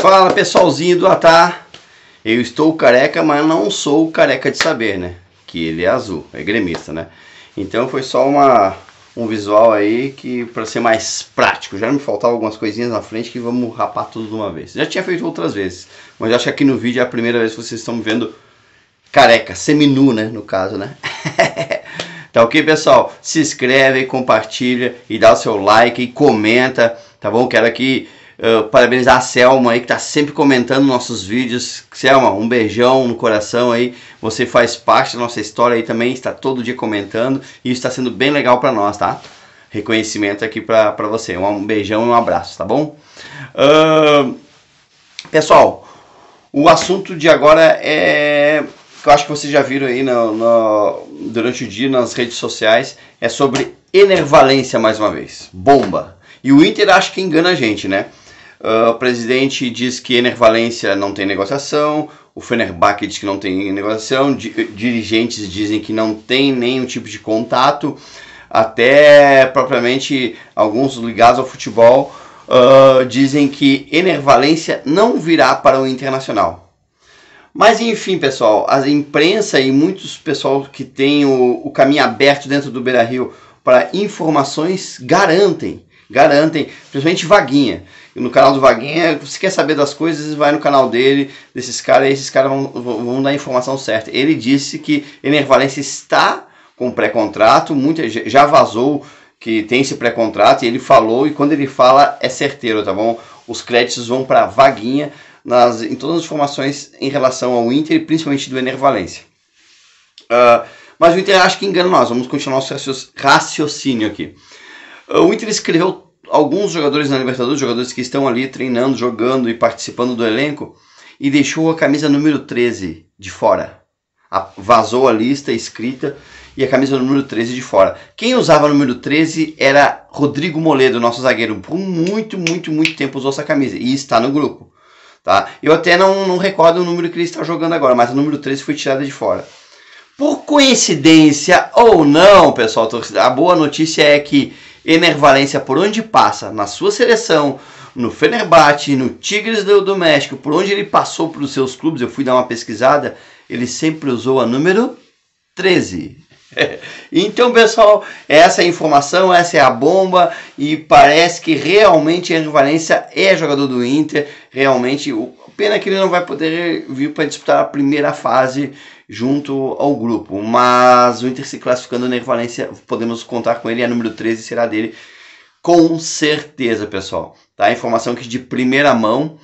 Fala pessoalzinho do Atá, eu estou careca, mas não sou careca de saber, né? Que ele é azul, é gremista, né? Então foi só uma, um visual aí que para ser mais prático, já me faltava algumas coisinhas na frente que vamos rapar tudo de uma vez. Já tinha feito outras vezes, mas acho que aqui no vídeo é a primeira vez que vocês estão me vendo careca, seminu, né? No caso, né? Tá ok, pessoal? Se inscreve, compartilha e dá o seu like e comenta, tá bom? Quero aqui parabenizar a Selma aí que tá sempre comentando nossos vídeos. Selma, um beijão no coração aí. Você faz parte da nossa história aí também, está todo dia comentando e está sendo bem legal para nós, tá? Reconhecimento aqui para você. Um beijão e um abraço, tá bom? Uh, pessoal, o assunto de agora é que eu acho que vocês já viram aí no, no, durante o dia nas redes sociais é sobre enervalência mais uma vez. Bomba. E o Inter acho que engana a gente, né? Uh, o presidente diz que Enervalência não tem negociação, o Fenerbahçe diz que não tem negociação, di dirigentes dizem que não tem nenhum tipo de contato, até propriamente alguns ligados ao futebol uh, dizem que Enervalência não virá para o Internacional. Mas enfim, pessoal, a imprensa e muitos pessoal que tem o, o caminho aberto dentro do Beira Rio para informações garantem garantem, principalmente Vaguinha. No canal do Vaguinha, se quer saber das coisas, vai no canal dele, desses caras, e esses caras vão, vão dar a informação certa. Ele disse que Enervalência está com pré-contrato, muita já vazou que tem esse pré-contrato, e ele falou, e quando ele fala é certeiro, tá bom? Os créditos vão para Vaguinha nas, em todas as informações em relação ao Inter e principalmente do Enervalência. Uh, mas o Inter acho que engana nós, vamos continuar nosso raciocínio aqui. O Inter escreveu alguns jogadores na Libertadores, jogadores que estão ali treinando, jogando e participando do elenco, e deixou a camisa número 13 de fora. A, vazou a lista escrita e a camisa número 13 de fora. Quem usava o número 13 era Rodrigo Moledo, nosso zagueiro. Por muito, muito, muito tempo usou essa camisa e está no grupo. Tá? Eu até não, não recordo o número que ele está jogando agora, mas o número 13 foi tirado de fora. Por coincidência ou não, pessoal, a boa notícia é que Ener Valência, por onde passa, na sua seleção, no Fenerbahçe, no Tigres do, do México, por onde ele passou para os seus clubes, eu fui dar uma pesquisada, ele sempre usou a número 13. Então, pessoal, essa é a informação, essa é a bomba e parece que realmente Enzo Valência é jogador do Inter, realmente, pena que ele não vai poder vir para disputar a primeira fase junto ao grupo, mas o Inter se classificando na Valência, podemos contar com ele, a número 13 será dele com certeza, pessoal. Tá? Informação que de primeira mão.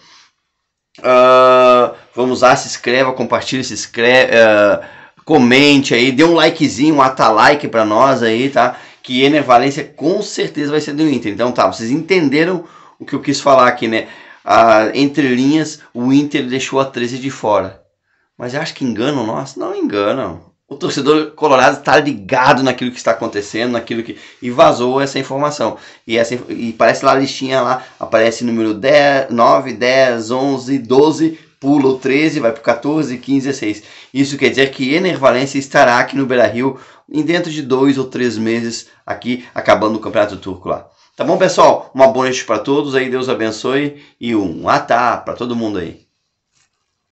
Uh, vamos lá, se inscreva, compartilhe, se inscreve. Uh, ah, comente aí, dê um likezinho, um atalike para nós aí, tá? Que Ener Valência com certeza vai ser do Inter. Então tá, vocês entenderam o que eu quis falar aqui, né? Ah, entre linhas, o Inter deixou a 13 de fora. Mas acho que enganam nós? Não enganam. O torcedor colorado está ligado naquilo que está acontecendo, naquilo que. E vazou essa informação. E, essa, e parece lá a listinha lá, aparece número 10, 9, 10, 11, 12 pula o 13, vai para 14, 15, 16. Isso quer dizer que Enervalência estará aqui no Beira-Rio em dentro de dois ou três meses aqui, acabando o Campeonato Turco lá. Tá bom, pessoal? Uma boa noite para todos aí, Deus abençoe e um atá para todo mundo aí.